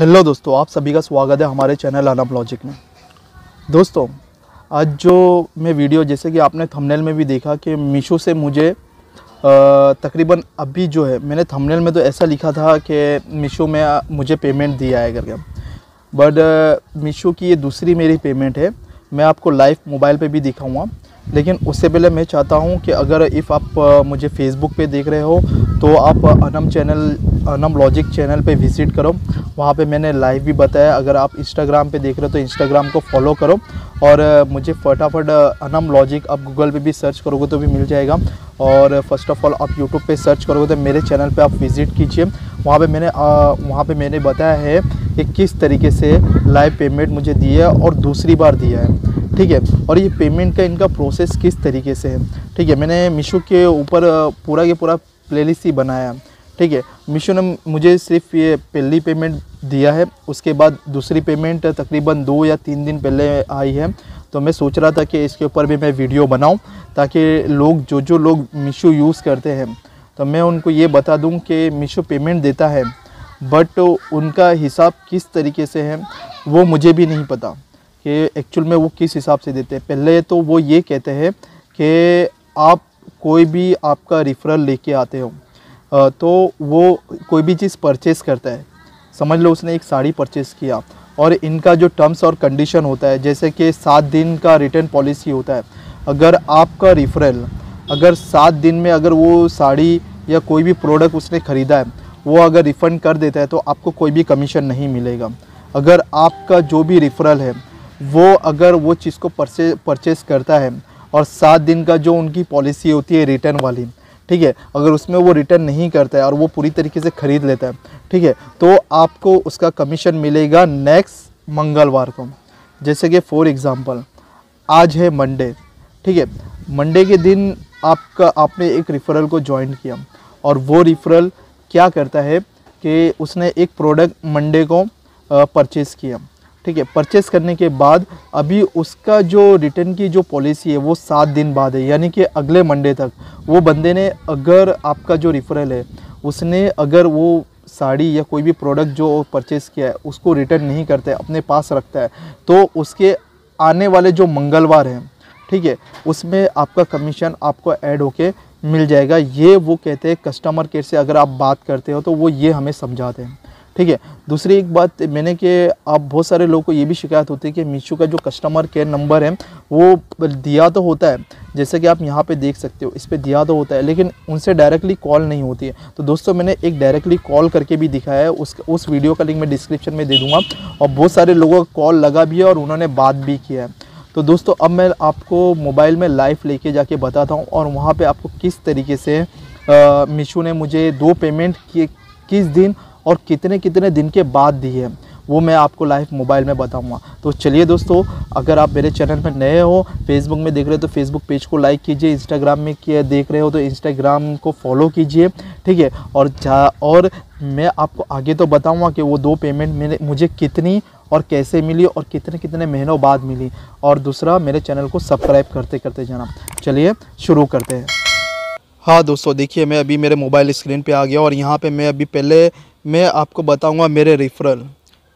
hello दोस्तों आप सभी का स्वागत है हमारे चैनल अनप लॉजिक में दोस्तों आज जो मैं वीडियो जैसे कि आपने थंबनेल में भी देखा कि मीशो से मुझे तकरीबन अभी जो है मैंने थंबनेल में तो ऐसा लिखा था कि मीशो में मुझे पेमेंट दिया है करके बट मीशो की ये दूसरी मेरी पेमेंट है मैं आपको लाइव मोबाइल पे भी दिखाऊँगा लेकिन उससे पहले मैं चाहता हूँ कि अगर इफ़ आप मुझे फेसबुक पे देख रहे हो तो आप Anam channel Anam logic channel पे विज़िट करो वहाँ पे मैंने लाइव भी बताया अगर आप इंस्टाग्राम पे देख रहे हो तो इंस्टाग्राम को फॉलो करो और मुझे फटाफट अनम लॉजिक आप गूगल पे भी सर्च करोगे तो भी मिल जाएगा और फर्स्ट ऑफ ऑल आप यूट्यूब पे सर्च करोगे तो मेरे चैनल पे आप विज़िट कीजिए वहाँ पे मैंने वहाँ पे मैंने बताया है कि किस तरीके से लाइव पेमेंट मुझे दिया है और दूसरी बार दिया है ठीक है और ये पेमेंट का इनका प्रोसेस किस तरीके से है ठीक है मैंने मीशो के ऊपर पूरा के पूरा प्लेलिस्ट ही बनाया ठीक है मीशो ने मुझे सिर्फ ये पहली पेमेंट दिया है उसके बाद दूसरी पेमेंट तकरीबन दो या तीन दिन पहले आई है तो मैं सोच रहा था कि इसके ऊपर भी मैं वीडियो बनाऊं ताकि लोग जो जो लोग मीशो यूज़ करते हैं तो मैं उनको ये बता दूं कि मीशो पेमेंट देता है बट उनका हिसाब किस तरीके से है वो मुझे भी नहीं पता कि एक्चुअल में वो किस हिसाब से देते हैं पहले तो वो ये कहते हैं कि आप कोई भी आपका रिफ़रल लेके आते हो तो वो कोई भी चीज़ परचेस करता है समझ लो उसने एक साड़ी परचेस किया और इनका जो टर्म्स और कंडीशन होता है जैसे कि सात दिन का रिटर्न पॉलिसी होता है अगर आपका रिफरल अगर सात दिन में अगर वो साड़ी या कोई भी प्रोडक्ट उसने ख़रीदा है वो अगर रिफ़ंड कर देता है तो आपको कोई भी कमीशन नहीं मिलेगा अगर आपका जो भी रिफरल है वो अगर वो चीज़ को परचे परचेस करता है और सात दिन का जो उनकी पॉलिसी होती है रिटर्न वाली ठीक है अगर उसमें वो रिटर्न नहीं करता है और वो पूरी तरीके से ख़रीद लेता है ठीक है तो आपको उसका कमीशन मिलेगा नेक्स्ट मंगलवार को जैसे कि फॉर एग्ज़ाम्पल आज है मंडे ठीक है मंडे के दिन आपका आपने एक रिफ़रल को ज्वाइन किया और वो रिफ़रल क्या करता है कि उसने एक प्रोडक्ट मंडे को परचेज़ किया ठीक है परचेस करने के बाद अभी उसका जो रिटर्न की जो पॉलिसी है वो सात दिन बाद है यानी कि अगले मंडे तक वो बंदे ने अगर आपका जो रिफरल है उसने अगर वो साड़ी या कोई भी प्रोडक्ट जो परचेस किया है उसको रिटर्न नहीं करता है अपने पास रखता है तो उसके आने वाले जो मंगलवार हैं ठीक है उसमें आपका कमीशन आपको ऐड होके मिल जाएगा ये वो कहते हैं कस्टमर केयर से अगर आप बात करते हो तो वो ये हमें समझाते हैं ठीक है दूसरी एक बात मैंने कि आप बहुत सारे लोगों को ये भी शिकायत होती है कि मीशो का जो कस्टमर केयर नंबर है वो दिया तो होता है जैसे कि आप यहाँ पे देख सकते हो इस पर दिया तो होता है लेकिन उनसे डायरेक्टली कॉल नहीं होती है तो दोस्तों मैंने एक डायरेक्टली कॉल करके भी दिखाया है उस उस वीडियो का लिंक मैं डिस्क्रिप्शन में दे दूँगा और बहुत सारे लोगों का कॉल लगा भी है और उन्होंने बात भी किया है तो दोस्तों अब मैं आपको मोबाइल में लाइव लेके जाके बताता हूँ और वहाँ पे आपको किस तरीके से मीशो ने मुझे दो पेमेंट किए किस दिन और कितने कितने दिन के बाद दी है वो मैं आपको लाइव मोबाइल में बताऊंगा तो चलिए दोस्तों अगर आप मेरे चैनल पर नए हो फेसबुक में देख रहे हो तो फेसबुक पेज को लाइक कीजिए इंस्टाग्राम में किया देख रहे हो तो इंस्टाग्राम को फॉलो कीजिए ठीक है और जा और मैं आपको आगे तो बताऊंगा कि वो दो पेमेंट मेरे मुझे कितनी और कैसे मिली और कितने कितने महीनों बाद मिली और दूसरा मेरे चैनल को सब्सक्राइब करते करते जाना चलिए शुरू करते हैं हाँ दोस्तों देखिए मैं अभी मेरे मोबाइल स्क्रीन पे आ गया और यहाँ पे मैं अभी पहले मैं आपको बताऊंगा मेरे रेफरल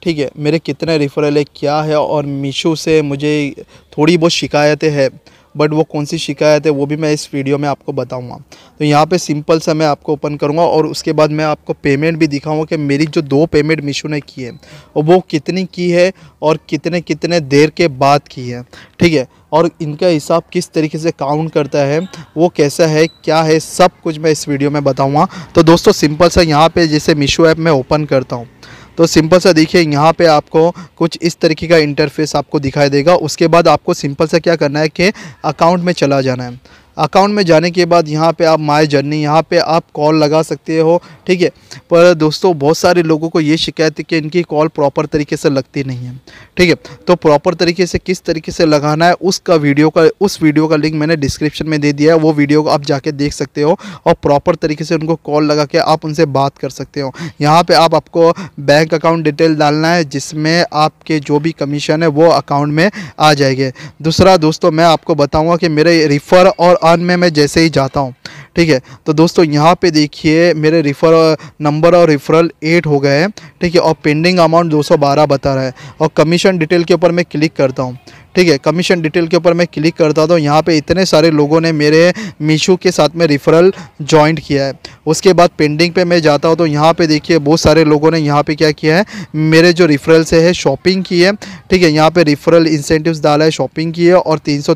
ठीक है मेरे कितने रेफरल है क्या है और मीशो से मुझे थोड़ी बहुत शिकायतें हैं बट वो कौन सी शिकायत है वो भी मैं इस वीडियो में आपको बताऊंगा तो यहाँ पे सिंपल सा मैं आपको ओपन करूँगा और उसके बाद मैं आपको पेमेंट भी दिखाऊंगा कि मेरी जो दो पेमेंट मीशो ने की है वो कितनी की है और कितने कितने देर के बाद की है ठीक है और इनका हिसाब किस तरीके से काउंट करता है वो कैसा है क्या है सब कुछ मैं इस वीडियो में बताऊँगा तो दोस्तों सिंपल सा यहाँ पर जैसे मीशो ऐप में ओपन करता हूँ तो सिंपल सा देखिए यहाँ पे आपको कुछ इस तरीके का इंटरफेस आपको दिखाई देगा उसके बाद आपको सिंपल सा क्या करना है कि अकाउंट में चला जाना है अकाउंट में जाने के बाद यहाँ पे आप माय जर्नी यहाँ पे आप कॉल लगा सकते हो ठीक है पर दोस्तों बहुत सारे लोगों को ये शिकायत है कि इनकी कॉल प्रॉपर तरीके से लगती नहीं है ठीक है तो प्रॉपर तरीके से किस तरीके से लगाना है उसका वीडियो का उस वीडियो का लिंक मैंने डिस्क्रिप्शन में दे दिया है वो वीडियो को आप जाके देख सकते हो और प्रॉपर तरीके से उनको कॉल लगा के आप उनसे बात कर सकते हो यहाँ पर आप आपको बैंक अकाउंट डिटेल डालना है जिसमें आपके जो भी कमीशन है वो अकाउंट में आ जाएंगे दूसरा दोस्तों मैं आपको बताऊँगा कि मेरे रिफ़र और आन में मैं जैसे ही जाता हूँ ठीक है तो दोस्तों यहाँ पे देखिए मेरे रिफ़र नंबर और रिफ़रल एट हो गए हैं ठीक है और पेंडिंग अमाउंट 212 बता रहा है और कमीशन डिटेल के ऊपर मैं क्लिक करता हूँ ठीक है कमीशन डिटेल के ऊपर मैं क्लिक करता हूँ यहाँ पे इतने सारे लोगों ने मेरे मीशो के साथ में रिफरल ज्वाइंट किया है उसके बाद पेंडिंग पे मैं जाता हूँ तो यहाँ पे देखिए बहुत सारे लोगों ने यहाँ पे क्या किया है मेरे जो रिफरल से है शॉपिंग की है ठीक है यहाँ पे रिफरल इंसेंटिव्स डाला है शॉपिंग की है और तीन सौ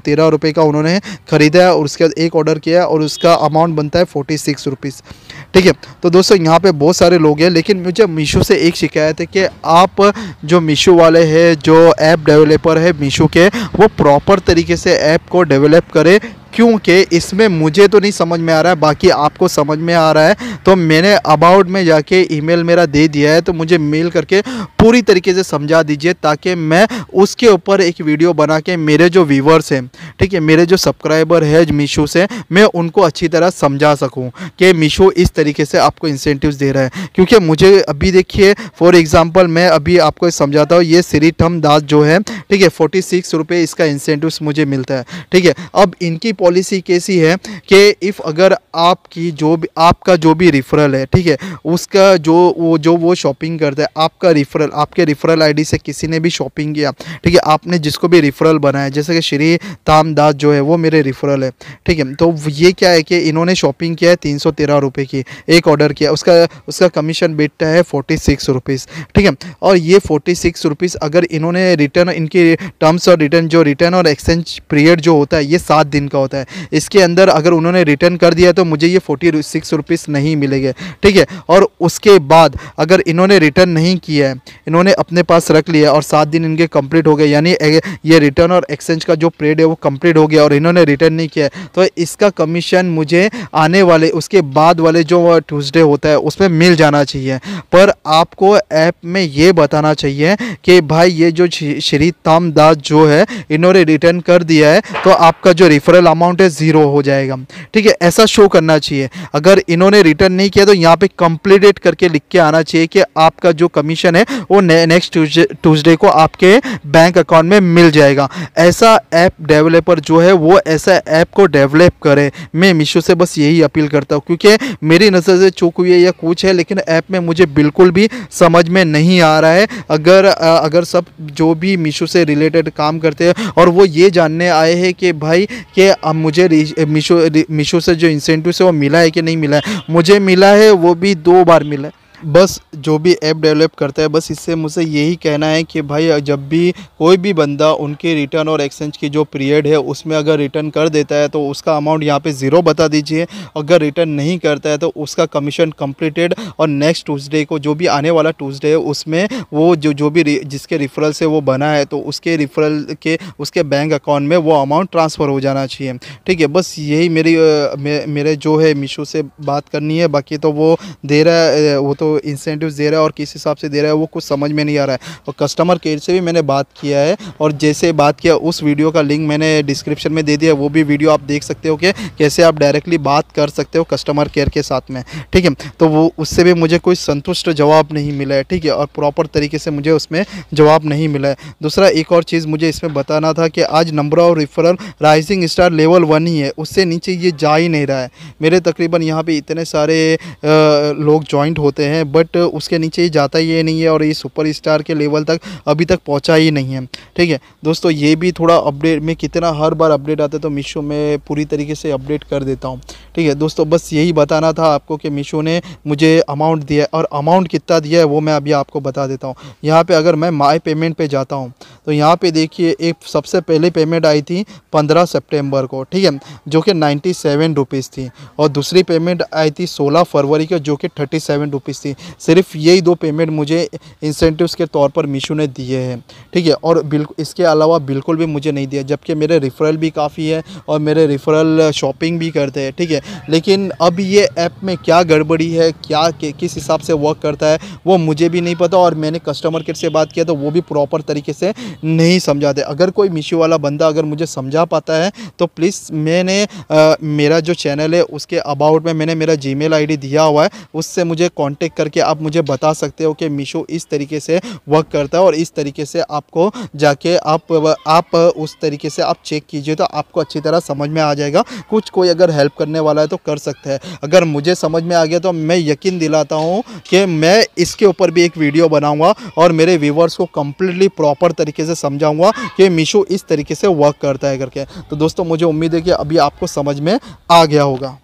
का उन्होंने ख़रीदा है और उसके बाद एक ऑर्डर किया है और उसका अमाउंट बनता है फोर्टी सिक्स ठीक है तो दोस्तों यहाँ पे बहुत सारे लोग हैं लेकिन मुझे मीशो से एक शिकायत है कि आप जो मीशो वाले हैं जो ऐप डेवलपर है मीशो के वो प्रॉपर तरीके से ऐप को डेवलप करें क्योंकि इसमें मुझे तो नहीं समझ में आ रहा है बाकी आपको समझ में आ रहा है तो मैंने अबाउट में जाके ईमेल मेरा दे दिया है तो मुझे मेल करके पूरी तरीके से समझा दीजिए ताकि मैं उसके ऊपर एक वीडियो बना के मेरे जो व्यूवर्स हैं ठीक है मेरे जो सब्सक्राइबर है मीशो से मैं उनको अच्छी तरह समझा सकूँ कि मीशो इस तरीके से आपको इंसेंटिव दे रहा है क्योंकि मुझे अभी देखिए फॉर एग्ज़ाम्पल मैं अभी आपको समझाता हूँ ये श्री थम दास जो है ठीक है फोर्टी सिक्स इसका इंसेंटिव मुझे मिलता है ठीक है अब इनकी पॉलिसी कैसी है कि इफ़ अगर आपकी जो भी आपका जो भी रिफ़रल है ठीक है उसका जो वो जो वो शॉपिंग करता है आपका रिफ़रल आपके रिफ़रल आईडी से किसी ने भी शॉपिंग किया ठीक है आपने जिसको भी रिफ़रल बनाया जैसे कि श्री ताम जो है वो मेरे रिफ़रल है ठीक है तो ये क्या है कि इन्होंने शॉपिंग किया है तीन सौ तेरह की एक ऑर्डर किया उसका उसका कमीशन बैठता है फोर्टी सिक्स रुपीज़ ठीक है और ये फोर्टी सिक्स रुपीज़ अगर इन्होंने रिटर्न इनकी टर्म्स और रिटर्न जो रिटर्न और एक्सचेंज पीरियड जो होता है ये सात दिन का होता है जाता है इसके अंदर अगर उन्होंने रिटर्न कर दिया तो मुझे ये फोर्टी सिक्स रुपीज़ नहीं मिलेंगे ठीक है और उसके बाद अगर इन्होंने रिटर्न नहीं किया है इन्होंने अपने पास रख लिया और सात दिन इनके कंप्लीट हो गए यानी ये रिटर्न और एक्सचेंज का जो पीरियड है वो कम्प्लीट हो गया और इन्होंने रिटर्न नहीं किया तो इसका कमीशन मुझे आने वाले उसके बाद वाले जो ट्यूसडे होता है उसमें मिल जाना चाहिए पर आपको ऐप में ये बताना चाहिए कि भाई ये जो श्री तामदास जो है इन्होंने रिटर्न कर दिया है तो आपका जो रिफरल अमाउंट है ज़ीरो हो जाएगा ठीक है ऐसा शो करना चाहिए अगर इन्होंने रिटर्न नहीं किया तो यहाँ पे कंप्लीटेड करके लिख के आना चाहिए कि आपका जो कमीशन है वो नेक्स्ट ट्यूजडे को आपके बैंक अकाउंट में मिल जाएगा ऐसा ऐप डेवलपर जो है वो ऐसा ऐप को डेवलप करे मैं मीशो से बस यही अपील करता हूँ क्योंकि मेरी नज़र से चूक हुई है या कुछ है लेकिन ऐप में मुझे बिल्कुल भी समझ में नहीं आ रहा है अगर अगर सब जो भी मीशो से रिलेटेड काम करते हैं और वो ये जानने आए हैं कि भाई कि अब मुझे मीशो मीशो से जो इंसेंटिव है वो मिला है कि नहीं मिला है मुझे मिला है वो भी दो बार मिला है बस जो भी ऐप डेवलप करता है बस इससे मुझे यही कहना है कि भाई जब भी कोई भी बंदा उनके रिटर्न और एक्सचेंज की जो पीरियड है उसमें अगर रिटर्न कर देता है तो उसका अमाउंट यहाँ पे ज़ीरो बता दीजिए अगर रिटर्न नहीं करता है तो उसका कमीशन कंप्लीटेड और नेक्स्ट ट्यूसडे को जो भी आने वाला ट्यूसडे है उसमें वो जो जो भी जिसके रिफरल से वो बना है तो उसके रिफरल के उसके बैंक अकाउंट में वो अमाउंट ट्रांसफ़र हो जाना चाहिए ठीक है बस यही मेरी मेरे जो है मीशो से बात करनी है बाकी तो वो दे रहा है वो तो तो इंसेंटिव दे रहा है और किस हिसाब से दे रहा है वो कुछ समझ में नहीं आ रहा है और कस्टमर केयर से भी मैंने बात किया है और जैसे बात किया उस वीडियो का लिंक मैंने डिस्क्रिप्शन में दे दिया वो भी वीडियो आप देख सकते हो कि कैसे आप डायरेक्टली बात कर सकते हो कस्टमर केयर के साथ में ठीक है तो वो उससे भी मुझे कोई संतुष्ट जवाब नहीं मिला है ठीक है और प्रॉपर तरीके से मुझे उसमें जवाब नहीं मिला है दूसरा एक और चीज़ मुझे इसमें बताना था कि आज number of referral rising star level one ही है उससे नीचे ये जा ही नहीं रहा है मेरे तकरीबन यहाँ पर इतने सारे लोग ज्वाइंट होते हैं हैं बट उसके नीचे ही जाता ही नहीं है और ये सुपरस्टार के लेवल तक अभी तक पहुंचा ही नहीं है ठीक है दोस्तों ये भी थोड़ा अपडेट में कितना हर बार अपडेट आता है तो मीशो में पूरी तरीके से अपडेट कर देता हूँ ठीक है दोस्तों बस यही बताना था आपको कि मीशो ने मुझे अमाउंट दिया है और अमाउंट कितना दिया है वो मैं अभी आपको बता देता हूँ यहाँ पर अगर मैं माई पेमेंट पर जाता हूँ तो यहाँ पर देखिए एक सबसे पहले पेमेंट आई थी पंद्रह सेप्टेम्बर को ठीक है जो कि नाइन्टी सेवन रुपीज़ थी और दूसरी पेमेंट आई थी सोलह फरवरी को जो कि थर्टी सेवन रुपीज़ थी सिर्फ यही दो पेमेंट मुझे इंसेंटिव्स के तौर पर मीशो ने दिए हैं ठीक है और बिल्कुल इसके अलावा बिल्कुल भी मुझे नहीं दिया जबकि मेरे रेफरल भी काफ़ी है और मेरे रेफरल शॉपिंग भी करते हैं ठीक है लेकिन अब ये ऐप में क्या गड़बड़ी है क्या किस हिसाब से वर्क करता है वो मुझे भी नहीं पता और मैंने कस्टमर केयर से बात किया तो वो भी प्रॉपर तरीके से नहीं समझाते अगर कोई मीशो वाला बंदा अगर मुझे समझा पाता है तो प्लीज़ मैंने मेरा जो चैनल है उसके अबाउट में मैंने मेरा जी मेल दिया हुआ है उससे मुझे कॉन्टेक्ट करके आप मुझे बता सकते हो कि मीशो इस तरीके से वर्क करता है और इस तरीके से आपको जाके आप आप उस तरीके से आप चेक कीजिए तो आपको अच्छी तरह समझ में आ जाएगा कुछ कोई अगर हेल्प करने वाला वाला है तो कर सकते हैं अगर मुझे समझ में आ गया तो मैं यकीन दिलाता हूँ कि मैं इसके ऊपर भी एक वीडियो बनाऊँगा और मेरे व्यूवर्स को कम्प्लीटली प्रॉपर तरीके से समझाऊँगा कि मीशो इस तरीके से वर्क करता है करके तो दोस्तों मुझे उम्मीद है कि अभी आपको समझ में आ गया होगा